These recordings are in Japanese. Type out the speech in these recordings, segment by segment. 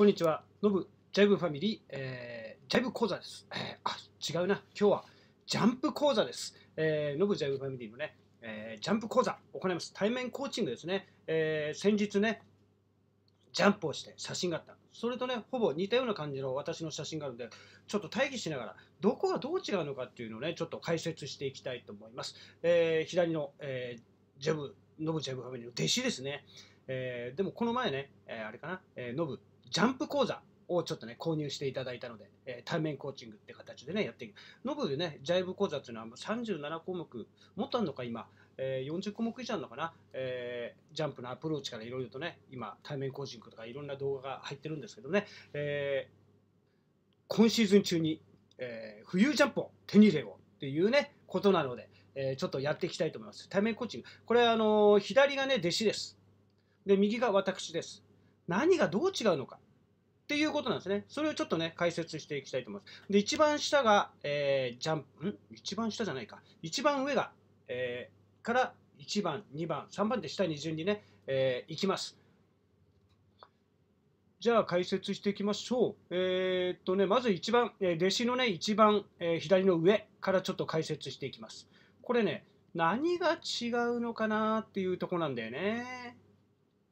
こんにちは。ノブ、ジャイブファミリー、えー、ジャイブ講座です、えー、あ、違うな。今日はジャンプ講座です。えー、ノブ、ジャイブファミリーのね、えー、ジャンプ講座行います。対面コーチングですね。えー、先日ね、ジャンプをして写真があった。それとね、ほぼ似たような感じの私の写真があるんで、ちょっと待機しながら、どこがどう違うのかっていうのをね、ちょっと解説していきたいと思います。えー、左の、えー、ジャブ、ノブ、ジャブファミリーの弟子ですね。えー、でもこの前ね、えー、あれかな、えー、ノブ、ジャンプ講座をちょっとね、購入していただいたので、えー、対面コーチングって形でね、やっていく。ノブでね、ジャイブ講座っていうのは37項目、もっとあるのか、今、えー、40項目以上あるのかな、えー、ジャンプのアプローチからいろいろとね、今、対面コーチングとかいろんな動画が入ってるんですけどね、え今シーズン中に、え冬ジャンプを手に入れようっていうね、ことなので、えちょっとやっていきたいと思います。対面コーチング。これ、あの左がね、弟子です。で、右が私です。何がどう違うのかっていうことなんですね。それをちょっとね、解説していきたいと思います。で、一番下が、えー、ジャンプ、ん一番下じゃないか。一番上が、えー、から1番、2番、3番で下に順にね、えー、いきます。じゃあ解説していきましょう。えー、っとね、まず一番、え弟子のね、一番、え左の上からちょっと解説していきます。これね、何が違うのかなっていうとこなんだよね。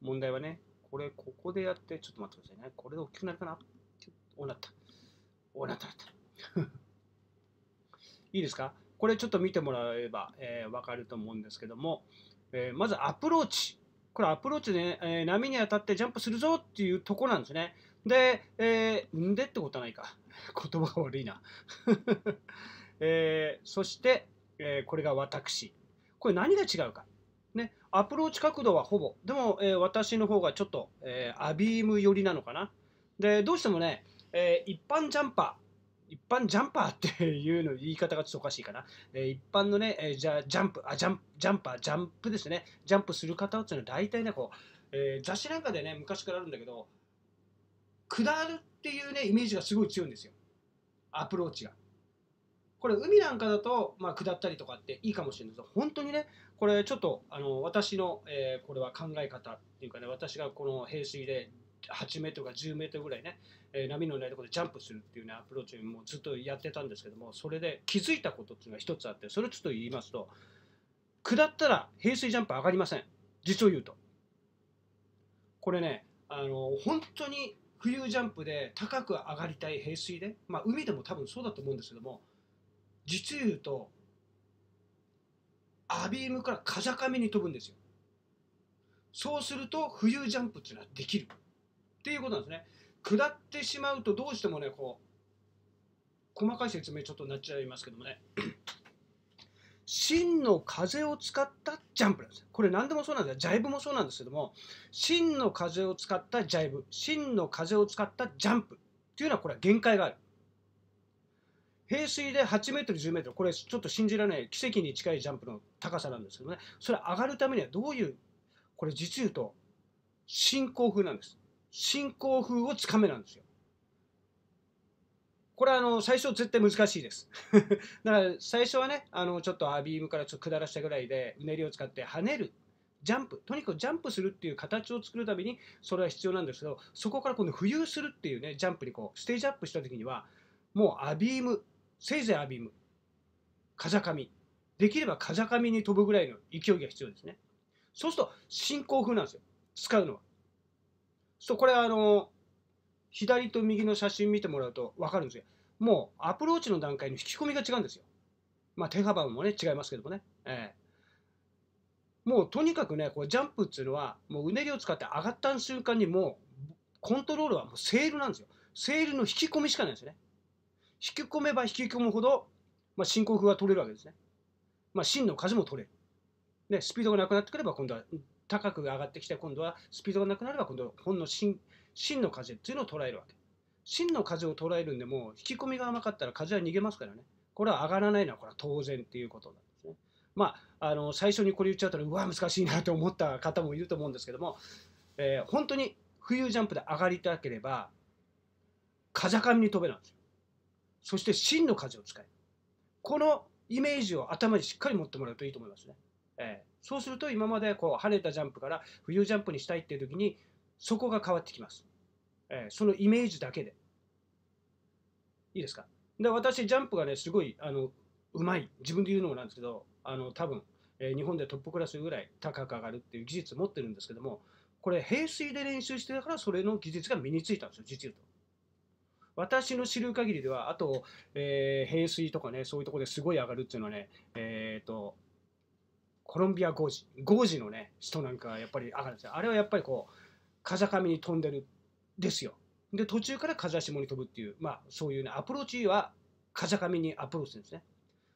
問題はね。これ、ここでやって、ちょっと待ってくださいね。これで大きくなるかなおなった。おなったなった。いいですかこれちょっと見てもらえば、えー、分かると思うんですけども、えー、まずアプローチ。これアプローチで、ね、えー、波に当たってジャンプするぞっていうとこなんですね。で、えー、んでってことはないか。言葉が悪いな。えー、そして、えー、これが私。これ何が違うか。ね、アプローチ角度はほぼ、でも、えー、私の方がちょっと、えー、アビーム寄りなのかな。で、どうしてもね、えー、一般ジャンパー、一般ジャンパーっていうの言い方がちょっとおかしいかな。え一般のね、えじゃジャンプ、あ、ジャンジャンパー、ジャンプですね。ジャンプする方っていうのは大体ね、こう、え雑誌なんかでね、昔からあるんだけど、下るっていうね、イメージがすごい強いんですよ。アプローチが。これ海なんかだと、まあ、下ったりとかっていいかもしれないですけど本当にねこれちょっとあの私の、えー、これは考え方っていうかね私がこの平水で8メートルか10メートルぐらいね、えー、波のないところでジャンプするっていうねアプローチもずっとやってたんですけどもそれで気づいたことっていうのが一つあってそれちょっと言いますと下ったら平水ジャンプ上がりません実を言うとこれねあの本当に冬ジャンプで高く上がりたい平水で、まあ、海でも多分そうだと思うんですけども実を言うとアビームから風上に飛ぶんですよそうすると冬ジャンプっていうのはできるっていうことなんですね下ってしまうとどうしてもねこう細かい説明ちょっとなっちゃいますけどもね真の風を使ったジャンプなんですこれ何でもそうなんですよジャイブもそうなんですけども真の風を使ったジャイブ真の風を使ったジャンプっていうのはこれは限界がある平水で8メートル10メートルこれちょっと信じられない奇跡に近いジャンプの高さなんですけどねそれ上がるためにはどういうこれ実言うと進行風なんです進行風をつかめなんですよこれはあの最初絶対難しいです だから最初はねあのちょっとアビームからちょっと下らしたぐらいでうねりを使って跳ねるジャンプとにかくジャンプするっていう形を作るためにそれは必要なんですけどそこから今度浮遊するっていうねジャンプにこうステージアップした時にはもうアビームせいぜいアビム、風上、できれば風上に飛ぶぐらいの勢いが必要ですね。そうすると進行風なんですよ、使うのは。そうこれあの、左と右の写真見てもらうと分かるんですよ。もうアプローチの段階の引き込みが違うんですよ。まあ手幅もね、違いますけどもね。えーもうとにかくね、こうジャンプっていうのは、もううねりを使って上がった瞬間にもう、コントロールはもうセールなんですよ。セールの引き込みしかないんですよね。引き込めば引き込むほど、まあ、進行風が取れるわけですね。まあ、芯の数も取れる。ね、スピードがなくなってくれば今度は高く上がってきて今度はスピードがなくなれば今度はほんの芯芯の風っていうのを捉えるわけ。真の風を捉えるんでも引き込みが甘かったら風は逃げますからねこれは上がらないのはこれは当然っていうことなんですね。まあ、あの最初にこれ言っちゃうとうわ難しいなと思った方もいると思うんですけども、えー、本当に冬ジャンプで上がりたければ風上に飛べなんですよ。そして真の風を使えこのイメージを頭にしっかり持ってもらうといいと思いますね、えー、そうすると今までこう跳ねたジャンプから冬ジャンプにしたいっていう時にそこが変わってきます、えー、そのイメージだけでいいですかで私ジャンプがねすごいあのうまい自分で言うのもなんですけどあの多分、えー、日本でトップクラスぐらい高く上がるっていう技術を持ってるんですけどもこれ、平水で練習してたから、それの技術が身についたんですよ、実言と。私の知る限りでは、あと、えー、平水とかね、そういうとこですごい上がるっていうのはね、えっ、ー、と、コロンビアゴージ、ゴージのね、人なんかやっぱり上がるんですよ。あれはやっぱりこう、風上に飛んでるですよ。で、途中から風下に飛ぶっていう、まあそういうね、アプローチは風上にアプローチですね。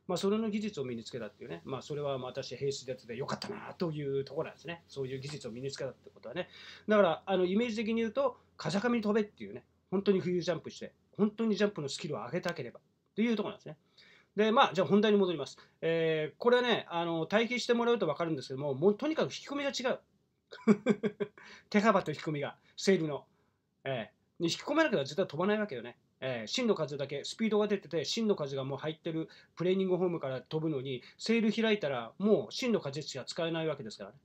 まあ、それの技術を身につけたっていうね、まあ、それは私、平水でよかったなというところなんですね。そういう技術を身につけたってことはね。だから、あのイメージ的に言うと、風上に飛べっていうね、本当に冬ジャンプして、本当にジャンプのスキルを上げたければというところなんですね。で、まあ、じゃあ本題に戻ります。えー、これはね、あの、体験してもらうと分かるんですけども、もうとにかく引き込みが違う。手幅と引き込みが、セールの。えー、引き込めなければ絶対飛ばないわけよね。えー、真の風だけ、スピードが出てて、真の風がもう入ってるプレーニングホームから飛ぶのに、セール開いたら、もう真の風しか使えないわけですからね。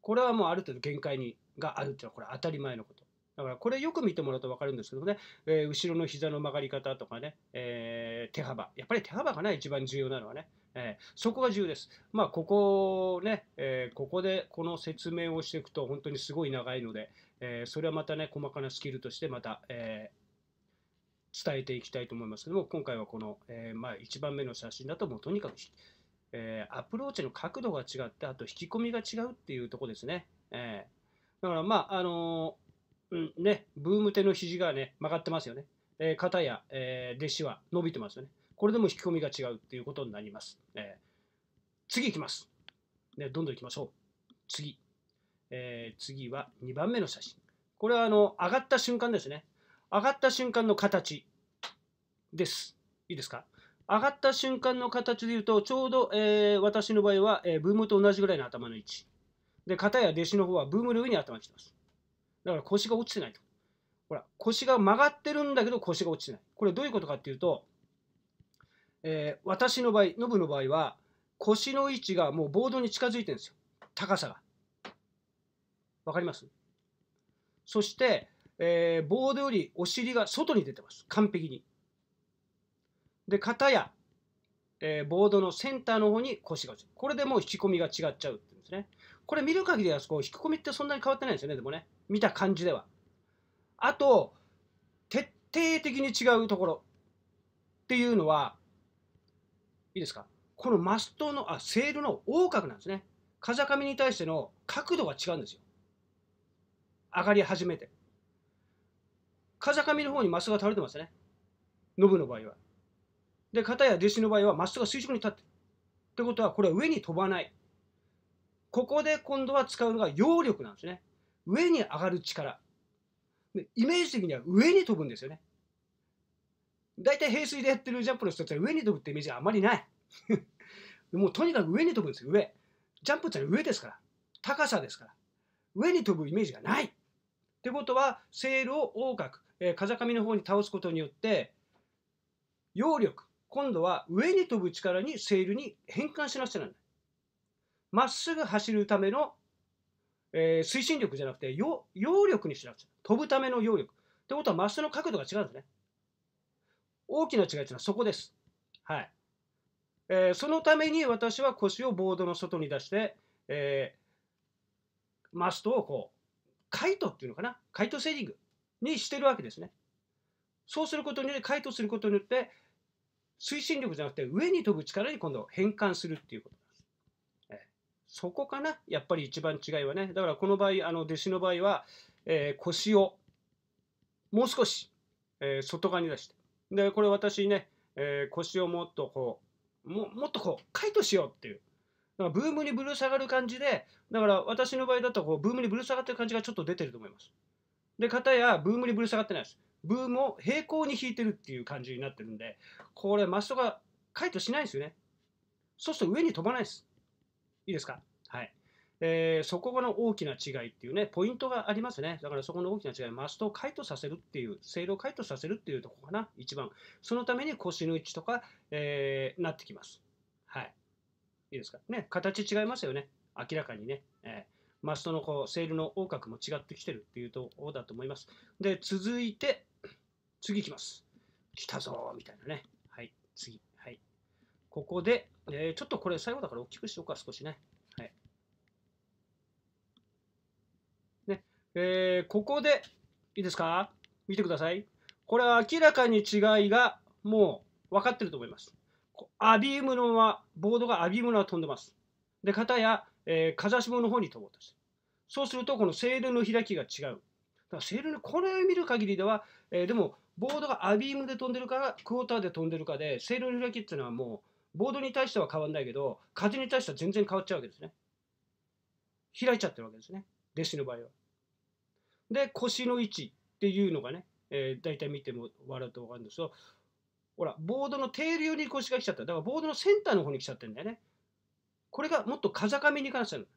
これはもうある程度限界にがあるっていうのは、これ当たり前のこと。だからこれよく見てもらうと分かるんですけどね、えー、後ろの膝の曲がり方とかね、えー、手幅、やっぱり手幅がね、一番重要なのはね、えー、そこが重要です。まあ、ここね、えここでこの説明をしていくと本当にすごい長いので、えそれはまたね、細かなスキルとしてまた、え伝えていきたいと思いますけども、今回はこの、えまあ、1番目の写真だと、もうとにかく、えアプローチの角度が違って、あと引き込みが違うっていうとこですね。えだからまあ、あのうんね、ブーム手の肘がね、曲がってますよね。えー、肩や、えー、弟子は伸びてますよね。これでも引き込みが違うっていうことになります。えー、次いきます、ね。どんどんいきましょう。次。えー、次は2番目の写真。これはあの上がった瞬間ですね。上がった瞬間の形です。いいですか上がった瞬間の形で言うと、ちょうど、えー、私の場合は、えー、ブームと同じぐらいの頭の位置。で、肩や弟子の方はブームの上に頭に来てます。だから腰が落ちてないと。ほら、腰が曲がってるんだけど腰が落ちてない。これどういうことかっていうと、えー、私の場合、ノブの場合は、腰の位置がもうボードに近づいてるんですよ。高さが。わかりますそして、えー、ボードよりお尻が外に出てます。完璧に。で、肩や、えー、ボードのセンターの方に腰が落ちる。これでもう引き込みが違っちゃうって言うんですね。これ見る限りは、こう、引き込みってそんなに変わってないんですよね、でもね。見た感じではあと徹底的に違うところっていうのはいいですかこのマストのあセールの横角なんですね風上に対しての角度が違うんですよ上がり始めて風上の方にマストが倒れてますねノブの場合はで片や弟子の場合はマストが垂直に立ってるってことはこれは上に飛ばないここで今度は使うのが揚力なんですね上に上がる力イメージ的には上に飛ぶんですよね大体平水でやってるジャンプの人たちは上に飛ぶってイメージはあまりない もうとにかく上に飛ぶんですよ上ジャンプってのは上ですから高さですから上に飛ぶイメージがないってことはセールを横隔、えー、風上の方に倒すことによって揚力今度は上に飛ぶ力にセールに変換しなくちゃならないまっすぐ走るためのえー、推進力じゃなくて、揚力にしなくちゃ。飛ぶための揚力。ってことは、マスの角度が違うんですね。大きな違いというのはそこです。はい。えー、そのために私は腰をボードの外に出して、えー、マストをこう、カイトっていうのかな、カイトセーリングにしてるわけですね。そうすることによって、カイトすることによって、推進力じゃなくて上に飛ぶ力に今度変換するっていうこと。そこかな、やっぱり一番違いはね。だからこの場合、あの弟子の場合は、えー、腰をもう少し、えー、外側に出して。で、これ私ね、えー、腰をもっとこう、ももっとこう、カイトしようっていう。だからブームにぶる下がる感じで、だから私の場合だとこうブームにぶる下がってる感じがちょっと出てると思います。で、片やブームにぶる下がってないです。ブームを平行に引いてるっていう感じになってるんで、これマストがカイトしないんですよね。そうすると上に飛ばないです。いいですかはい。えー、そこの大きな違いっていうね、ポイントがありますね。だからそこの大きな違い、マストを解凍させるっていう、ールを解凍させるっていうとこかな、一番。そのために腰の位置とか、えー、なってきます。はい。いいですか。ね、形違いますよね。明らかにね。えーマストのこうセールの横隔も違ってきてるっていうところだと思います。で、続いて、次いきます。来たぞみたいなね。はい、次。ここで、えー、ちょっとこれ最後だから大きくしようか、少しね。はい。ね、えー、ここで、いいですか見てください。これは明らかに違いがもう分かってると思います。アビームのは、ボードがアビームのは飛んでます。で、片や、えー、風下の方に飛ぼうとしそうすると、このセールの開きが違う。だからセールの、これを見る限りでは、えー、でも、ボードがアビームで飛んでるか、クォーターで飛んでるかで、セールの開きっていうのはもう、ボードに対しては変わんないけど、風に対しては全然変わっちゃうわけですね。開いちゃってるわけですね。弟子の場合は。で、腰の位置っていうのがね、えー、大体見ても笑うと分かるんですよ。ほら、ボードの底流に腰が来ちゃった。だからボードのセンターの方に来ちゃってるんだよね。これがもっと風上に関してる。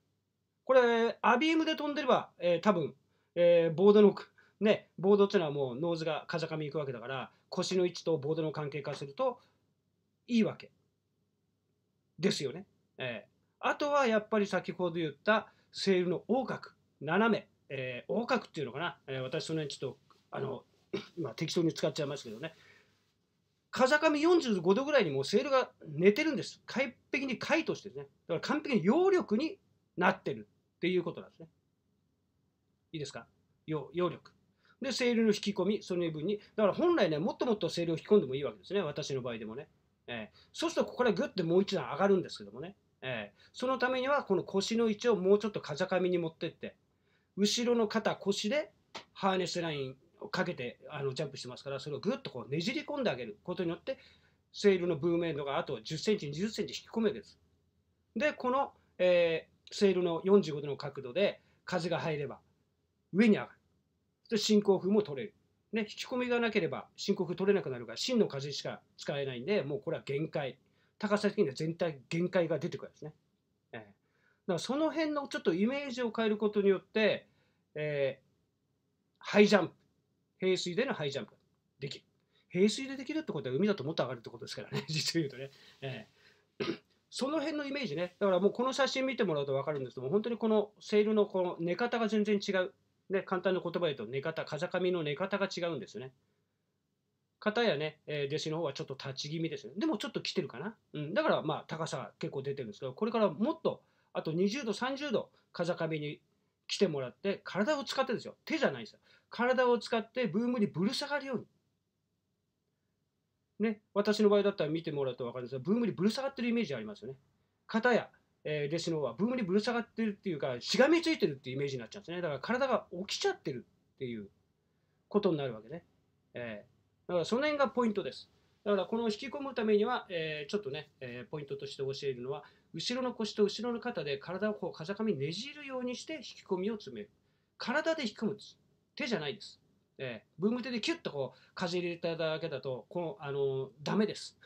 これ、アビームで飛んでれば、えー、多分、えー、ボードのね、ボードっていうのはもうノーズが風上に行くわけだから、腰の位置とボードの関係化するといいわけ。ですよね。えー、あとはやっぱり先ほど言ったセールの横隔、斜め、えー、っていうのかな、えー、私その辺ちょっとあの、まあ、適当に使っちゃいますけどね、風上45度ぐらいにもうセールが寝てるんです。完璧に解としてね。だから完璧に揚力になってるっていうことなんですね。いいですか揚力。で、セールの引き込み、その分に。だから本来ね、もっともっとセールを引き込んでもいいわけですね。私の場合でもね。えー、そうするとここからぐっともう一段上がるんですけどもね、えー、そのためにはこの腰の位置をもうちょっと風上に持ってって後ろの肩腰でハーネスラインをかけてあのジャンプしてますからそれをぐっとこうねじり込んであげることによってセールのブーメンドがあと10センチ20センチ引き込むわけです。でこの、えー、セールの45度の角度で風が入れば上に上がる。で進行風も取れる。ね、引き込みがなければ申告取れなくなるから真の数しか使えないんでもうこれは限界高さ的には全体限界が出てくるんですね、えー、だからその辺のちょっとイメージを変えることによって、えー、ハイジャンプ平水でのハイジャンプできる平水でできるってことは海だともっと上がるってことですからね 実を言うとね、えー その辺のイメージねだからもうこの写真見てもらうと分かるんですけども本当にこのセールのこの寝方が全然違うね、簡単な言葉で言うと寝方、風上の寝方が違うんですよね。方やね、え弟子の方はちょっと立ち気味ですでもちょっと来てるかな。うん、だからまあ高さ結構出てるんですけど、これからもっとあと20度、30度風上に来てもらって、体を使ってですよ。手じゃないですよ。体を使ってブームにぶる下がるように。ね、私の場合だったら見てもらうと分かるんですが、ブームにぶる下がってるイメージありますよね。方やえー、弟子の方はブームにぶら下がってるっていうかしがみついてるっていうイメージになっちゃうんですねだから体が起きちゃってるっていうことになるわけね、えー、だからその辺がポイントですだからこの引き込むためには、えー、ちょっとね、えポイントとして教えるのは後ろの腰と後ろの肩で体をこう風上ねじるようにして引き込みを詰める体で引き込むんです手じゃないです、えブーム手でキュッとこう風入れただけだとこのあのダメです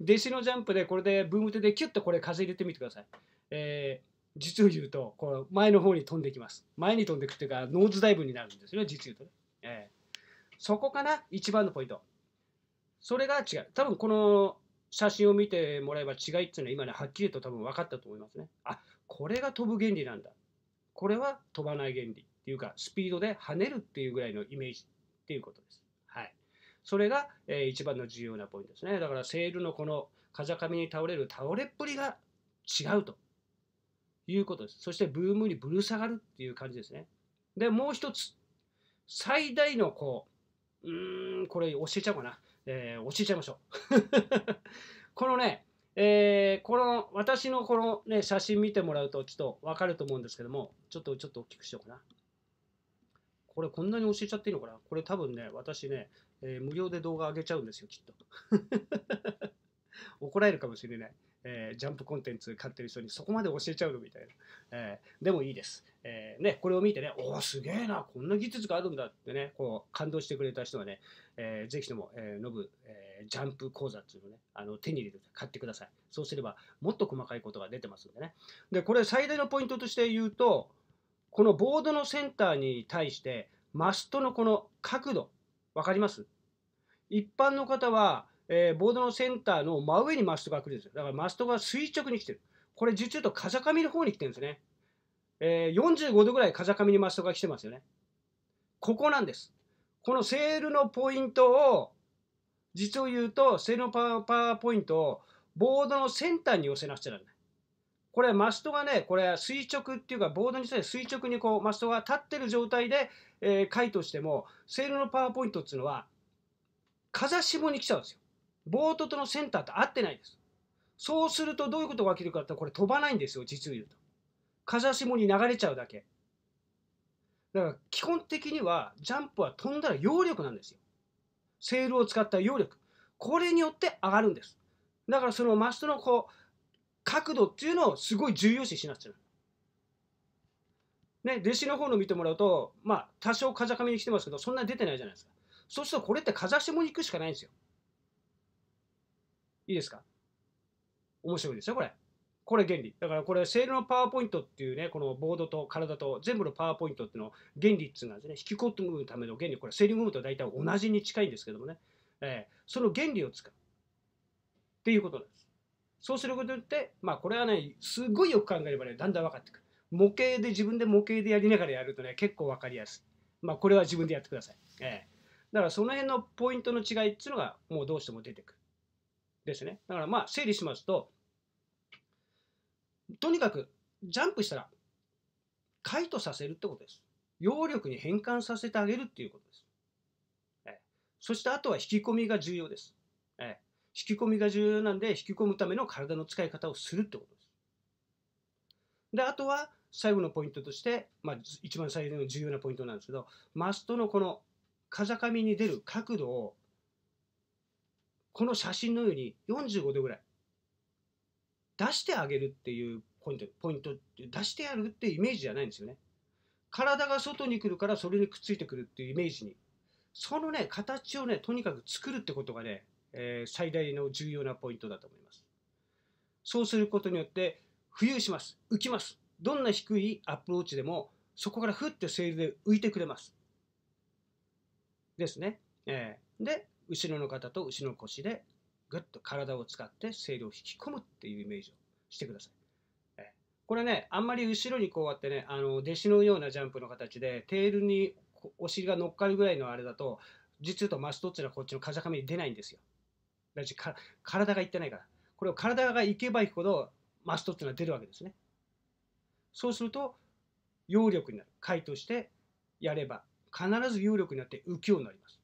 弟子のジャンプでこれでブーム手でキュッとこれ風入れてみてください。えー実を言うとこう前の方に飛んできます前に飛んでいくっていうかノーズダイブになるんですよね実言うとね、えー、そこかな一番のポイントそれが違う多分この写真を見てもらえば違いっていうのは今ねはっきりと多分分かったと思いますねあこれが飛ぶ原理なんだこれは飛ばない原理っていうかスピードで跳ねるっていうぐらいのイメージっていうことですそれが、えー、一番の重要なポイントですね。だからセールのこの風上に倒れる倒れっぷりが違うということです。そしてブームにぶる下がるっていう感じですね。で、もう一つ、最大のこう、うーん、これ教えちゃおうかな。えー、教えちゃいましょう。このね、えー、この私のこの、ね、写真見てもらうとちょっと分かると思うんですけども、ちょっとちょっと大きくしようかな。これこんなに教えちゃっていいのかなこれ多分ね、私ね、えー、無料で動画上げちゃうんですよ、きっと。怒られるかもしれない。えー、ジャンプコンテンツ買ってる人にそこまで教えちゃうのみたいな。えー、でもいいです。えー、ね、これを見てね、おお、すげえな、こんな技術があるんだってね、こう感動してくれた人はね、えー、ぜひとも、えー、ノブ、えジャンプ講座っていうのね、あの手に入れて買ってください。そうすれば、もっと細かいことが出てますんでね。で、これ最大のポイントとして言うと、このボードのセンターに対して、マストのこの角度、分かります一般の方は、えー、ボードのセンターの真上にマストが来るんですよ。だからマストが垂直に来てる。これ実中と風上の方に来てるんですね。えー、45度ぐらい風上にマストが来てますよね。ここなんです。このセールのポイントを、実を言うと、セールのパワーポイントをボードのセンターに寄せなくちゃならない。これマストがねこれ垂直っていうかボードにして垂直にこうマストが立ってる状態で、えー、回としてもセールのパワーポイントっていうのは風下に来ちゃうんですよ。ボートとのセンターと合ってないです。そうするとどういうことが起きるかってこれ飛ばないんですよ実を言うと。風下に流れちゃうだけ。だから基本的にはジャンプは飛んだら揚力なんですよ。セールを使った揚力。これによって上がるんです。だからそのマストのこう角度っていうのをすごい重要視しなくちゃね、弟子の方の見てもらうと、まあ、多少風上に来てますけど、そんなに出てないじゃないですか。そうすると、これって風下に行くしかないんですよ。いいですか面白いですよ、これ。これ原理。だからこれ、セールのパワーポイントっていうね、このボードと体と全部のパワーポイントっていうの原理っていうのはですね、引き込むための原理、これ、セーリングムーと大体同じに近いんですけどもね、えー、その原理を使うっていうことなんです。そうすることによって、まあ、これはね、すごいよく考えればね、だんだん分かってくる。模型で、自分で模型でやりながらやるとね、結構分かりやすい。まあ、これは自分でやってください。ええだからその辺のポイントの違いっていうのが、もうどうしても出てくる。ですね。だからまあ、整理しますと、とにかく、ジャンプしたら、解とさせるってことです。揚力に変換させてあげるっていうことです。ええ、そして、あとは引き込みが重要です。引き込みが重要なんで引き込むための体の使い方をするってことです。であとは最後のポイントとして、まあ、一番最大の重要なポイントなんですけどマストのこの風上に出る角度をこの写真のように45度ぐらい出してあげるっていうポイントポイント出してやるっていうイメージじゃないんですよね。体が外に来るからそれにくっついてくるっていうイメージにそのね形をねとにかく作るってことがねえー、最大の重要なポイントだと思います。そうすることによって浮遊します。浮きます。どんな低いアプローチでもそこからふってセールで浮いてくれます。ですね。えー、で、後ろの肩と後ろの腰でぐっと体を使ってセールを引き込むっていうイメージをしてください。えー、これね、あんまり後ろにこうやってね、あの弟子のようなジャンプの形で、テールにお尻が乗っかるぐらいのあれだと、実はとマストっていうのはこっちの風上に出ないんですよ。し体がいってないからこれを体がいけばいくほどマストっていうのは出るわけですねそうすると揚力になる解凍してやれば必ず揚力になって浮きようになります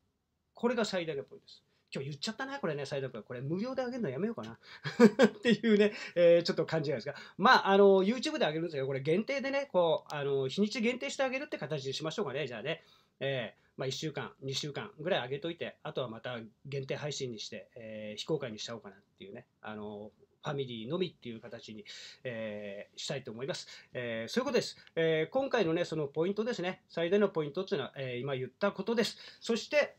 これが最大のポイントです今日言っちゃったな、これね、大のポイント。これ無料であげるのやめようかな っていうね、えー、ちょっと感じなんですが、まあ、あの、YouTube であげるんですけど、これ限定でね、こう、あの、日にち限定してあげるって形にしましょうかね、じゃあね。えーまあ、1週間、2週間ぐらい上げといて、あとはまた限定配信にして、えー、非公開にしちゃおうかなっていうね、あのファミリーのみっていう形に、えー、したいと思います。えー、そういうことです。え今回のね、そのポイントですね、最大のポイントっていうのは、え今言ったことです。そして、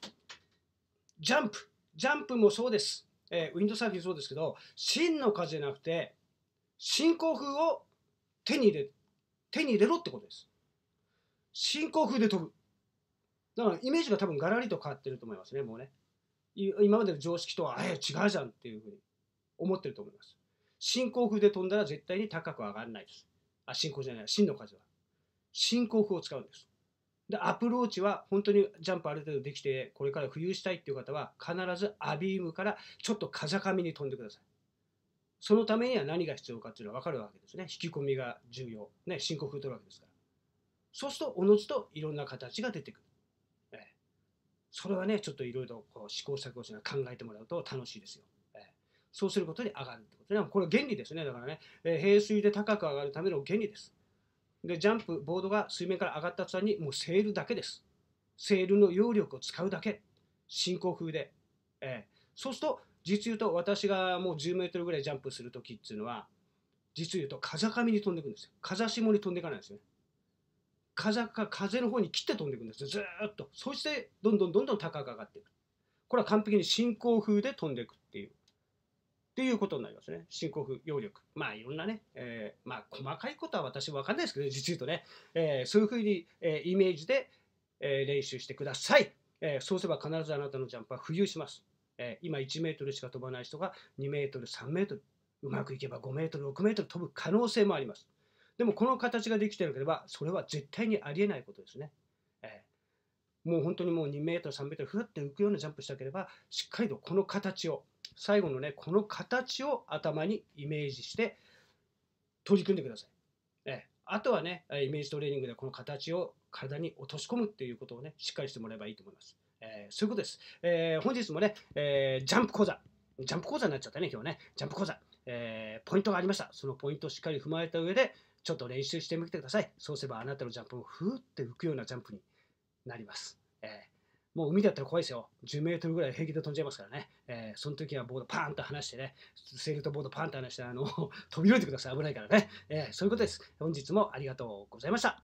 ジャンプ、ジャンプもそうです。えウィンドサーフィンそうですけど、真の風じゃなくて、進行風を手に入れ、手に入れろってことです。進行風で飛ぶ。だからイメージが多分ガラリと変わってると思いますね、もうね。今までの常識とは、え、違うじゃんっていうふうに思ってると思います。進行風で飛んだら絶対に高く上がらないです。あ、進行じゃない、真の風は。進行風を使うんです。で、アプローチは本当にジャンプある程度できて、これから浮遊したいっていう方は、必ずアビームからちょっと風上に飛んでください。そのためには何が必要かっていうのは分かるわけですね。引き込みが重要。ね、進行風取るわけですから。そうすると、おのずといろんな形が出てくる。それはね、ちょっといろいろ試行錯誤しながら考えてもらうと楽しいですよ。そうすることで上がるってことで、ね、これ原理ですね。だからね、えー、平水で高く上がるための原理です。で、ジャンプ、ボードが水面から上がった途端に、もうセールだけです。セールの揚力を使うだけ。進行風で。えー、そうすると、実言うと、私がもう10メートルぐらいジャンプするときっていうのは、実言うと、風上に飛んでいくんですよ。風下に飛んでいかないんですよね。風か風の方に切って飛んでいくんですよずっとそしてどんどんどんどん高く上がっていくこれは完璧に進行風で飛んでいくっていうっていうことになりますね進行風揚力まあいろんなね、えー、まあ細かいことは私分かんないですけど、ね、実言うとね、えー、そういうふうに、えー、イメージで、えー、練習してください、えー、そうすれば必ずあなたのジャンプは浮遊します、えー、今1メートルしか飛ばない人が2メートル3メートルうまくいけば5メートル6メートル飛ぶ可能性もありますでもこの形ができてなければ、それは絶対にありえないことですね。えー、もう本当にもう2メートル、3メートル、ふわって浮くようなジャンプしたければ、しっかりとこの形を、最後のね、この形を頭にイメージして取り組んでください。えー、あとはね、イメージトレーニングでこの形を体に落とし込むっていうことをね、しっかりしてもらえばいいと思います。えー、そういうことです。えー、本日もね、えー、ジャンプ講座。ジャンプ講座になっちゃったね、今日ね。ジャンプ講座。えポイントがありました。そのポイントをしっかり踏まえた上で、ちょっと練習してみてください。そうすればあなたのジャンプもふーって浮くようなジャンプになります。えー、もう海だったら怖いですよ。10メートルぐらい平気で飛んじゃいますからね。えー、その時はボードパーンと離してね、セールとボードパーンと離して、あの 飛び降りてください。危ないからね。えー、そういうことです。本日もありがとうございました。